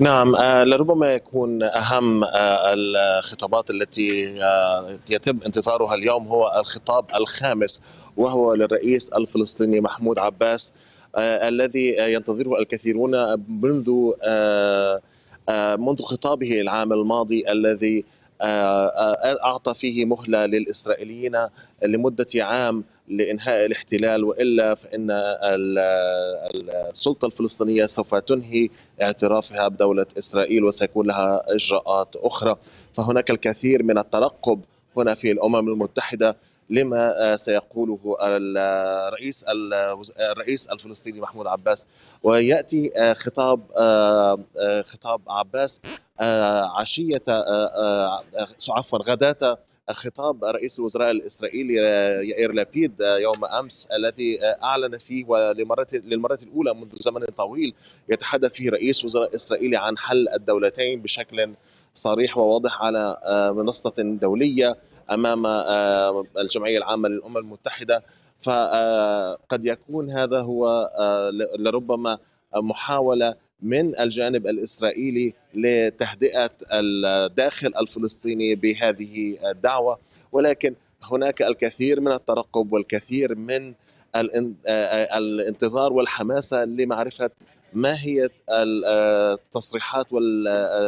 نعم آه، لربما يكون أهم آه، الخطابات التي آه، يتم انتظارها اليوم هو الخطاب الخامس وهو للرئيس الفلسطيني محمود عباس الذي ينتظره الكثيرون منذ منذ خطابه العام الماضي الذي آه، آه، أعطى فيه مهلة للإسرائيليين لمدة عام لإنهاء الاحتلال وإلا فإن السلطة الفلسطينية سوف تنهي اعترافها بدولة إسرائيل وسيكون لها إجراءات أخرى فهناك الكثير من الترقب هنا في الأمم المتحدة لما سيقوله الرئيس الرئيس الفلسطيني محمود عباس وياتي خطاب آه، خطاب عباس عشية آه، آه، عفوا غداة خطاب رئيس الوزراء الاسرائيلي آه، يائر لابيد يوم امس الذي اعلن فيه ولمره للمره الاولى منذ زمن طويل يتحدث فيه رئيس وزراء اسرائيلي عن حل الدولتين بشكل صريح وواضح على منصه دوليه امام الجمعيه العامه للامم المتحده فقد يكون هذا هو لربما محاوله من الجانب الاسرائيلي لتهدئه الداخل الفلسطيني بهذه الدعوه ولكن هناك الكثير من الترقب والكثير من الانتظار والحماسه لمعرفه ما هي التصريحات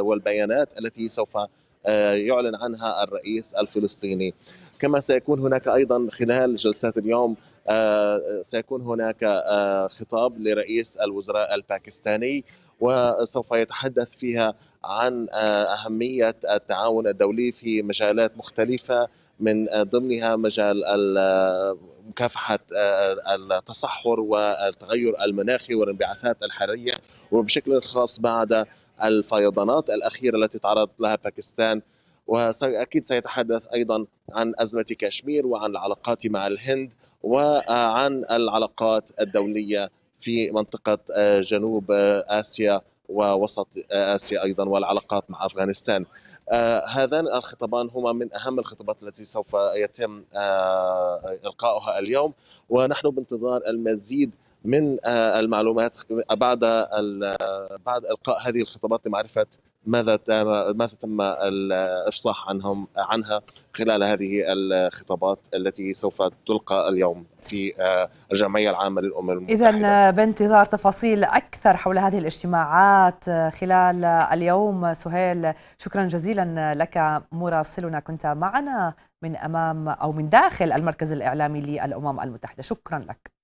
والبيانات التي سوف آه، يعلن عنها الرئيس الفلسطيني كما سيكون هناك ايضا خلال جلسات اليوم آه، سيكون هناك آه، خطاب لرئيس الوزراء الباكستاني وسوف يتحدث فيها عن اهميه التعاون الدولي في مجالات مختلفه من ضمنها مجال مكافحة التصحر والتغير المناخي والانبعاثات الحرارية وبشكل خاص بعد الفيضانات الأخيرة التي تعرضت لها باكستان وأكيد سيتحدث أيضا عن أزمة كشمير وعن العلاقات مع الهند وعن العلاقات الدولية في منطقة آه، جنوب آه، آسيا ووسط آه، آسيا أيضا والعلاقات مع أفغانستان هذان الخطابان هما من أهم الخطابات التي سوف يتم إلقاؤها اليوم ونحن بانتظار المزيد من آه، المعلومات بعد بعد القاء هذه الخطابات لمعرفه ماذا ماذا تم الافصاح عنهم عنها خلال هذه الخطابات التي سوف تلقى اليوم في آه، الجمعيه العامه للامم المتحده اذا آه، بانتظار تفاصيل اكثر حول هذه الاجتماعات خلال اليوم سهيل شكرا جزيلا لك مراسلنا كنت معنا من امام او من داخل المركز الاعلامي للامم المتحده شكرا لك